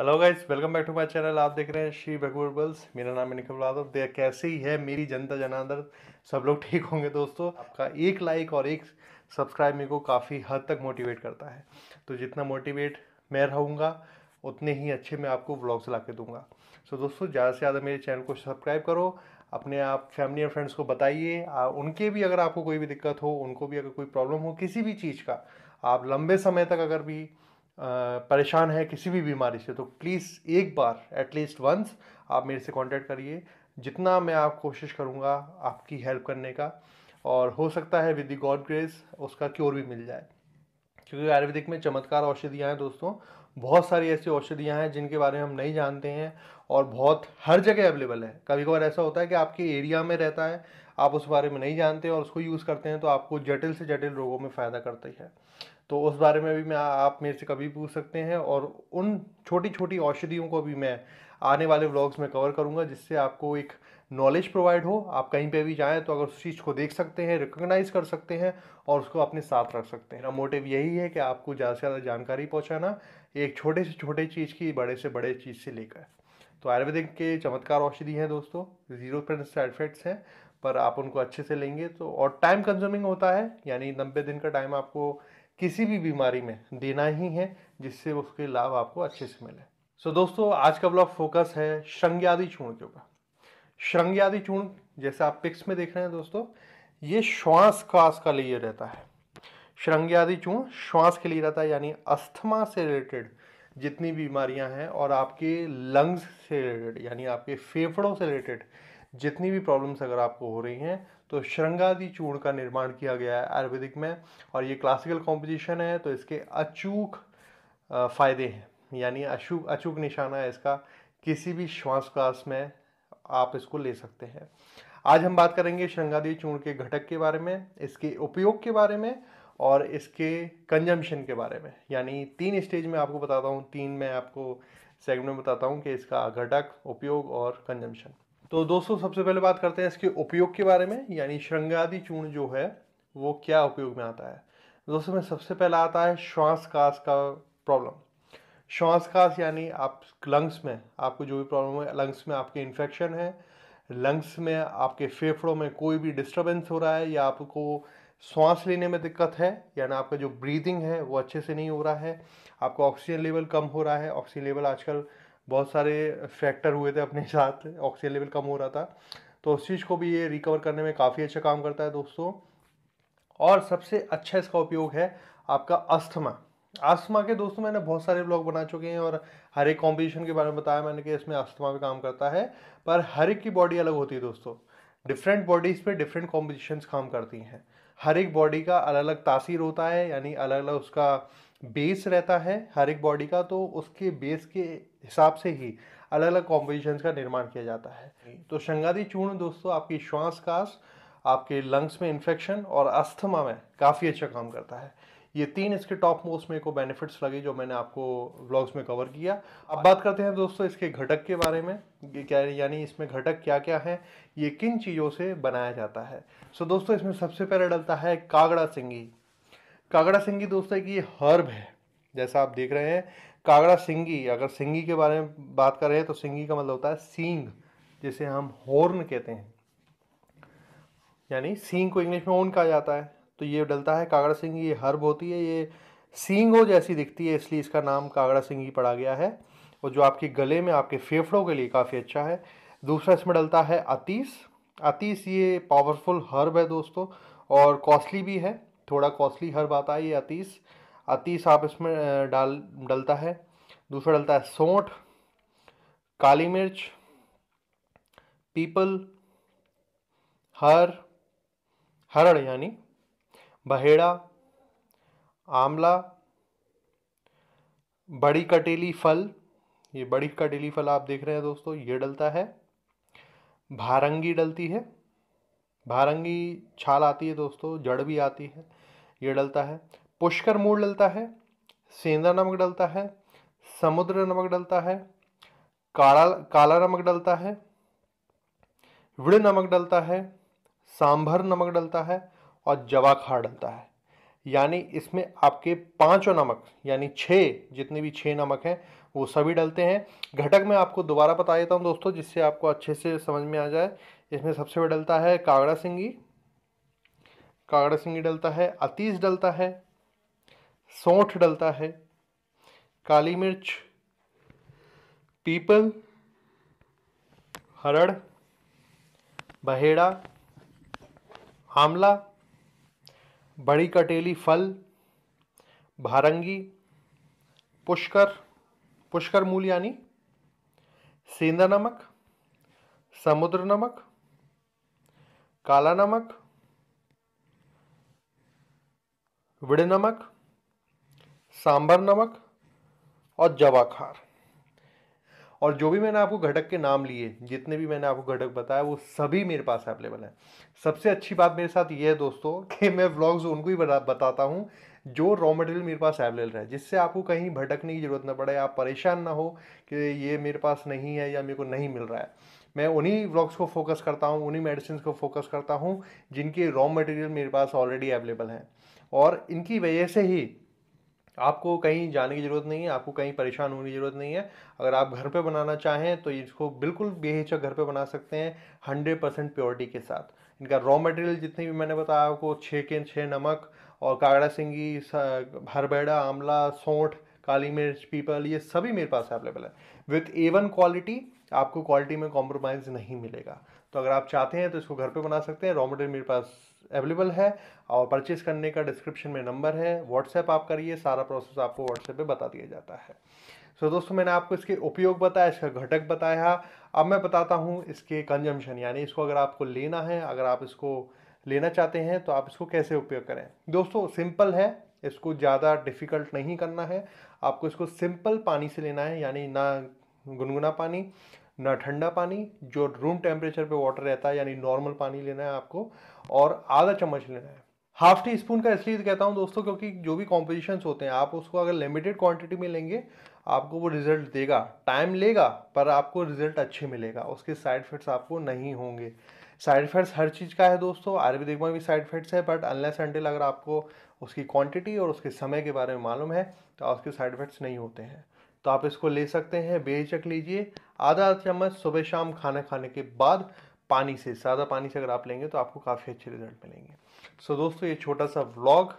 hello guys welcome back to my channel आप देख रहे हैं श्री भगवर बल्स मेरा नाम है निखिल यादव दे कैसे ही है मेरी जनता जनादर सब लोग ठीक होंगे दोस्तों आपका एक लाइक और एक सब्सक्राइब मेरे को काफ़ी हद तक मोटिवेट करता है तो जितना मोटिवेट मैं रहूँगा उतने ही अच्छे मैं आपको ब्लॉग्स ला के दूँगा सो so, दोस्तों ज़्यादा से ज़्यादा मेरे चैनल को सब्सक्राइब करो अपने आप फैमिली और फ्रेंड्स को बताइए उनके भी अगर आपको कोई भी दिक्कत हो उनको भी अगर कोई प्रॉब्लम हो किसी भी चीज़ का आप लंबे समय तक अगर भी परेशान है किसी भी बीमारी से तो प्लीज़ एक बार एटलीस्ट वंस आप मेरे से कांटेक्ट करिए जितना मैं आप कोशिश करूँगा आपकी हेल्प करने का और हो सकता है विद गॉड ग्रेस उसका क्योर भी मिल जाए क्योंकि आयुर्वेदिक में चमत्कार औषधियाँ हैं दोस्तों बहुत सारी ऐसी औषधियाँ हैं जिनके बारे में हम नहीं जानते हैं और बहुत हर जगह अवेलेबल है कभी कभार ऐसा होता है कि आपके एरिया में रहता है आप उस बारे में नहीं जानते और उसको यूज़ करते हैं तो आपको जटिल से जटिल रोगों में फ़ायदा करती है तो उस बारे में भी मैं आप मेरे से कभी पूछ सकते हैं और उन छोटी छोटी औषधियों को भी मैं आने वाले व्लॉग्स में कवर करूँगा जिससे आपको एक नॉलेज प्रोवाइड हो आप कहीं पे भी जाएं तो अगर उस चीज़ को देख सकते हैं रिकॉग्नाइज कर सकते हैं और उसको अपने साथ रख सकते हैं मेरा मोटिव यही है कि आपको ज़्यादा से ज़्यादा जानकारी पहुँचाना एक छोटे से छोटे चीज़ की बड़े से बड़े चीज़ से लेकर तो आयुर्वेदिक के चमत्कार औषधि हैं दोस्तों जीरो परसेंट साइड इफेक्ट्स हैं पर आप उनको अच्छे से लेंगे तो और टाइम कंज्यूमिंग होता है यानी नब्बे दिन का टाइम आपको किसी भी बीमारी में देना ही है जिससे उसके लाभ आपको अच्छे से मिले सो so, दोस्तों आज का ब्लॉग फोकस है आदि चूर्ण के ऊपर आदि चूर्ण जैसे आप पिक्स में देख रहे हैं दोस्तों ये श्वास खास का लिए रहता है श्रृंग्यादि चूर्ण श्वास के लिए रहता है यानी अस्थमा से रिलेटेड जितनी बीमारियां हैं और आपके लंग्स से रिलेटेड यानी आपके फेफड़ों से रिलेटेड जितनी भी प्रॉब्लम्स अगर आपको हो रही हैं तो श्रृंगादि चूर्ण का निर्माण किया गया है आयुर्वेदिक में और ये क्लासिकल कॉम्पोजिशन है तो इसके अचूक फ़ायदे हैं यानी अचूक अचूक निशाना है इसका किसी भी श्वासोश्वास में आप इसको ले सकते हैं आज हम बात करेंगे श्रृंगादि चूर्ण के घटक के बारे में इसके उपयोग के बारे में और इसके कंजम्पशन के बारे में यानी तीन स्टेज में आपको बताता हूँ तीन में आपको सेगमेंट में बताता हूँ कि इसका घटक उपयोग और कंजम्पशन तो दोस्तों सबसे पहले बात करते हैं इसके उपयोग के बारे में यानी श्रृंगादि चूर्ण जो है वो क्या उपयोग में आता है दोस्तों में सबसे पहला आता है श्वास काश का प्रॉब्लम श्वास काश यानी आप लंग्स में आपको जो भी प्रॉब्लम है लंग्स में आपके इन्फेक्शन है लंग्स में आपके फेफड़ों में कोई भी डिस्टर्बेंस हो रहा है या आपको श्वास लेने में दिक्कत है यानी आपका जो ब्रीदिंग है वो अच्छे से नहीं हो रहा है आपका ऑक्सीजन लेवल कम हो रहा है ऑक्सीजन लेवल आजकल बहुत सारे फैक्टर हुए थे अपने साथ ऑक्सीजन लेवल कम हो रहा था तो उस चीज़ को भी ये रिकवर करने में काफ़ी अच्छा काम करता है दोस्तों और सबसे अच्छा इसका उपयोग है आपका अस्थमा अस्थमा के दोस्तों मैंने बहुत सारे ब्लॉग बना चुके हैं और हर एक कॉम्पिटिशन के बारे में बताया मैंने कि इसमें अस्थमा भी काम करता है पर हर एक की बॉडी अलग होती है दोस्तों डिफरेंट बॉडीज़ पे डिफरेंट कॉम्पिटिशन काम करती हैं हर एक बॉडी का अलग अलग तासीर होता है यानी अलग अलग उसका बेस रहता है हर एक बॉडी का तो उसके बेस के हिसाब से ही अलग अलग कॉम्पोजिशन का निर्माण किया जाता है तो शंगादी चूर्ण दोस्तों आपकी श्वास कास आपके लंग्स में इन्फेक्शन और अस्थमा में काफ़ी अच्छा काम करता है ये तीन इसके टॉप मोस्ट मेरे को बेनिफिट्स लगे जो मैंने आपको व्लॉग्स में कवर किया अब बात करते हैं दोस्तों इसके घटक के बारे में क्या यानी इसमें घटक क्या क्या है ये किन चीज़ों से बनाया जाता है सो दोस्तों इसमें सबसे पहले डलता है कागड़ा सिंगी कागड़ा सिंगी दोस्तों एक ये हर्ब है जैसा आप देख रहे हैं कागड़ा सिंगी अगर सिंगी के बारे में बात करें तो सिंगी का मतलब होता है सींग जिसे हम हॉर्न कहते हैं यानी सींग को इंग्लिश में ओन कहा जाता है तो ये डलता है कागड़ा सिंगी ये हर्ब होती है ये हो जैसी दिखती है इसलिए इसका नाम कागड़ा सिंगी पड़ा गया है और जो आपके गले में आपके फेफड़ों के लिए काफ़ी अच्छा है दूसरा इसमें डलता है अतीस अतीस ये पावरफुल हर्ब है दोस्तों और कॉस्टली भी है थोड़ा कॉस्टली हर बात है ये अतीस अतीस आप इसमें डाल डलता है दूसरा डलता है सौंठ काली मिर्च पीपल हर हरड़ यानी बहेड़ा आंवला बड़ी कटेली फल ये बड़ी कटेली फल आप देख रहे हैं दोस्तों ये डलता है भारंगी डलती है भारंगी छाल आती है दोस्तों जड़ भी आती है ये डलता है पुष्कर मूल डलता है सेंधा नमक डलता है समुद्र नमक डलता है काला काला नमक डलता है विड़ नमक डलता है सांभर नमक डलता है और जवाखार डलता है यानी इसमें आपके पांचों नमक यानी छः जितने भी छः नमक हैं वो सभी डलते हैं घटक में आपको दोबारा बता देता हूँ दोस्तों जिससे आपको अच्छे से समझ में आ जाए इसमें सबसे बड़ा डलता है कागड़ा सिंगी कागड़ा सिंगी डलता है अतीस डलता है सौठ डलता है काली मिर्च पीपल हरड़ बहेड़ा आमला बड़ी कटेली फल भारंगी पुष्कर पुष्कर मूल यानी सेंधा नमक समुद्र नमक काला नमक विड़ नमक सांबर नमक और जवाखार और जो भी मैंने आपको घटक के नाम लिए जितने भी मैंने आपको घटक बताया वो सभी मेरे पास अवेलेबल है सबसे अच्छी बात मेरे साथ ये है दोस्तों कि मैं व्लॉग्स उनको ही बताता हूँ जो रॉ मटेरियल मेरे पास अवेलेबल है जिससे आपको कहीं भटकने की ज़रूरत ना पड़े आप परेशान ना हो कि ये मेरे पास नहीं है या मेरे को नहीं मिल रहा है मैं उन्हीं व्लॉग्स को फोकस करता हूँ उन्हीं मेडिसिन को फोकस करता हूँ जिनके रॉ मटेरियल मेरे पास ऑलरेडी अवेलेबल हैं और इनकी वजह से ही आपको कहीं जाने की ज़रूरत नहीं है आपको कहीं परेशान होने की ज़रूरत नहीं है अगर आप घर पे बनाना चाहें तो इसको बिल्कुल बेहिचक घर पे बना सकते हैं हंड्रेड परसेंट प्योरिटी के साथ इनका रॉ मटेरियल जितने भी मैंने बताया आपको छः के छः नमक और कागड़ा सिंगी हरबेड़ा आंवला सौंठ काली मिर्च पीपल ये सभी मेरे पास अवेलेबल है विथ ए वन क्वालिटी आपको क्वालिटी में कॉम्प्रोमाइज़ नहीं मिलेगा तो अगर आप चाहते हैं तो इसको घर पे बना सकते हैं रॉ मटेरियल मेरे पास अवेलेबल है और परचेज़ करने का डिस्क्रिप्शन में नंबर है व्हाट्सएप आप करिए सारा प्रोसेस आपको व्हाट्सएप पे बता दिया जाता है सो so, दोस्तों मैंने आपको इसके उपयोग बताया इसका घटक बताया अब मैं बताता हूँ इसके कंजम्पशन यानी इसको अगर आपको लेना है अगर आप इसको लेना चाहते हैं तो आप इसको कैसे उपयोग करें दोस्तों सिंपल है इसको ज़्यादा डिफ़िकल्ट नहीं करना है आपको इसको सिंपल पानी से लेना है यानी ना गुनगुना पानी ना ठंडा पानी जो रूम टेम्परेचर पे वाटर रहता है यानी नॉर्मल पानी लेना है आपको और आधा चम्मच लेना है हाफ टी स्पून का इसलिए कहता हूँ दोस्तों क्योंकि जो भी कॉम्पोजिशंस होते हैं आप उसको अगर लिमिटेड क्वांटिटी में लेंगे आपको वो रिजल्ट देगा टाइम लेगा पर आपको रिजल्ट अच्छे मिलेगा उसके साइड इफेक्ट्स आपको नहीं होंगे साइड इफेक्ट्स हर चीज़ का है दोस्तों आयुर्वेदिक में भी साइड इफेक्ट्स है बट अनलेस अनटिल अगर आपको उसकी क्वांटिटी और उसके समय के बारे में मालूम है तो उसके साइड इफेक्ट्स नहीं होते हैं तो आप इसको ले सकते हैं बेचक लीजिए आधा चम्मच सुबह शाम खाना खाने के बाद पानी से सादा पानी से अगर आप लेंगे तो आपको काफ़ी अच्छे रिजल्ट मिलेंगे सो so, दोस्तों ये छोटा सा व्लॉग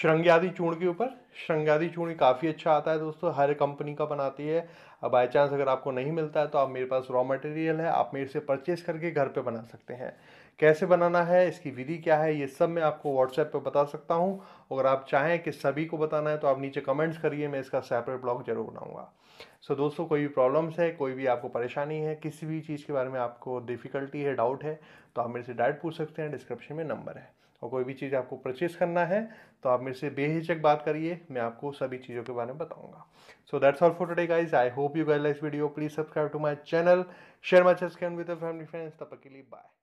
श्रृंग्यादि चूर्ण के ऊपर श्रृंग्यादि चूर्ण काफ़ी अच्छा आता है दोस्तों हर कंपनी का बनाती है अब बाई चांस अगर आपको नहीं मिलता है तो आप मेरे पास रॉ मटेरियल है आप मेरे से परचेस करके घर पे बना सकते हैं कैसे बनाना है इसकी विधि क्या है ये सब मैं आपको व्हाट्सएप पर बता सकता हूँ अगर आप चाहें कि सभी को बताना है तो आप नीचे कमेंट्स करिए मैं इसका सेपरेट ब्लॉग जरूर बनाऊँगा सो so, दोस्तों कोई भी प्रॉब्लम्स है कोई भी आपको परेशानी है किसी भी चीज़ के बारे में आपको डिफ़िकल्टी है डाउट है तो आप मेरे से डायरेक्ट पूछ सकते हैं डिस्क्रिप्शन में नंबर है और कोई भी चीज़ आपको परचेज़ करना है तो आप मेरे से बेहिचक बात करिए मैं आपको सभी चीज़ों के बारे में बताऊंगा so that's all for today guys I hope you guys video please subscribe to my channel share my channel with family friends तब तक के लिए बाय